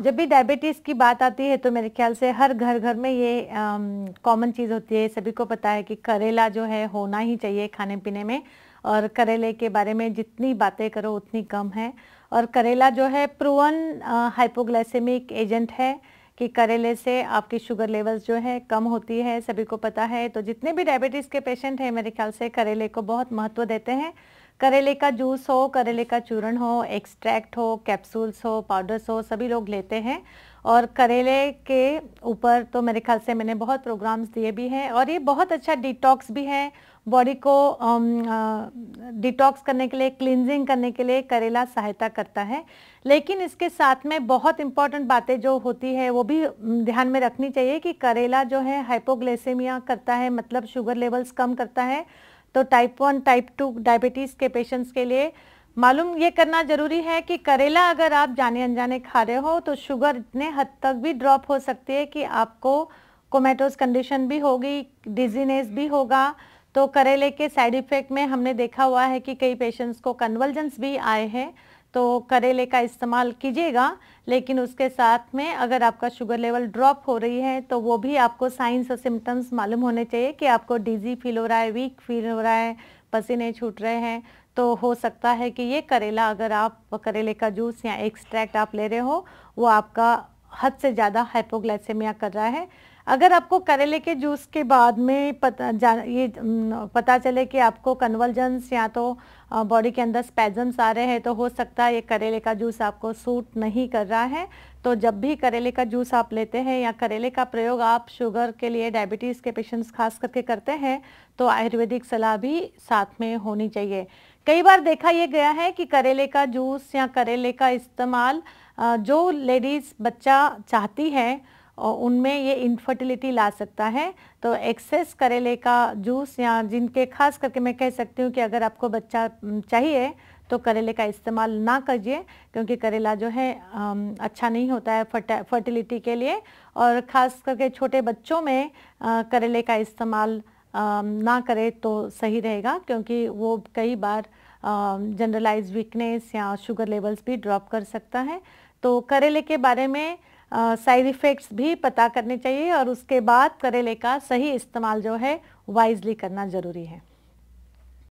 जब भी डायबिटीज़ की बात आती है तो मेरे ख्याल से हर घर घर में ये कॉमन चीज़ होती है सभी को पता है कि करेला जो है होना ही चाहिए खाने पीने में और करेले के बारे में जितनी बातें करो उतनी कम है और करेला जो है प्रूवन हाइपोग्लाइसेमिक एजेंट है कि करेले से आपकी शुगर लेवल्स जो है कम होती है सभी को पता है तो जितने भी डायबिटीज़ के पेशेंट हैं मेरे ख्याल से करेले को बहुत महत्व देते हैं करेले का जूस हो करेले का चूर्ण हो एक्सट्रैक्ट हो कैप्सूल्स हो पाउडर्स हो सभी लोग लेते हैं और करेले के ऊपर तो मेरे ख्याल से मैंने बहुत प्रोग्राम्स दिए भी हैं और ये बहुत अच्छा डिटॉक्स भी है बॉडी को डिटॉक्स um, करने के लिए क्लिनजिंग करने के लिए करेला सहायता करता है लेकिन इसके साथ में बहुत इम्पॉर्टेंट बातें जो होती है वो भी ध्यान में रखनी चाहिए कि करेला जो है हाइपोग्लेसेमिया करता है मतलब शुगर लेवल्स कम करता है तो type one type two diabetes के पेशेंट्स के लिए मालूम ये करना ज़रूरी है कि करेला अगर आप जाने अनजाने खा रहे हो तो शुगर इतने हद तक भी ड्रॉप हो सकती है कि आपको कोमेटोज कंडीशन भी होगी डिजीनेस भी होगा तो करेले के साइड इफ़ेक्ट में हमने देखा हुआ है कि कई पेशेंट्स को कन्वर्जेंस भी आए हैं तो करेले का इस्तेमाल कीजिएगा लेकिन उसके साथ में अगर आपका शुगर लेवल ड्रॉप हो रही है तो वो भी आपको साइंस और सिम्टम्स मालूम होने चाहिए कि आपको डिजी फील हो रहा है वीक फील हो रहा है पसीने छूट रहे हैं तो हो सकता है कि ये करेला अगर आप करेले का जूस या एक्सट्रैक्ट आप ले रहे हो वो आपका हद से ज़्यादा हाइपोग्लाइसेमिया कर रहा है अगर आपको करेले के जूस के बाद में पता ये पता चले कि आपको कन्वर्जेंस या तो बॉडी के अंदर स्पैजम्स आ रहे हैं तो हो सकता है ये करेले का जूस आपको सूट नहीं कर रहा है तो जब भी करेले का जूस आप लेते हैं या करेले का प्रयोग आप शुगर के लिए डायबिटीज़ के पेशेंट्स खास करके करते हैं तो आयुर्वेदिक सलाह भी साथ में होनी चाहिए कई बार देखा यह गया है कि करेले का जूस या करेले का इस्तेमाल जो लेडीज़ बच्चा चाहती है और उनमें ये इनफर्टिलिटी ला सकता है तो एक्सेस करेले का जूस या जिनके खास करके मैं कह सकती हूँ कि अगर आपको बच्चा चाहिए तो करेले का इस्तेमाल ना करिए क्योंकि करेला जो है अच्छा नहीं होता है फर्टिलिटी के लिए और ख़ास करके छोटे बच्चों में करेले का इस्तेमाल ना करें तो सही रहेगा क्योंकि वो कई बार जनरलाइज वीकनेस या शुगर लेवल्स भी ड्रॉप कर सकता है तो करेले के बारे में साइड इफ़ेक्ट्स भी पता करने चाहिए और उसके बाद करेले का सही इस्तेमाल जो है वाइजली करना ज़रूरी है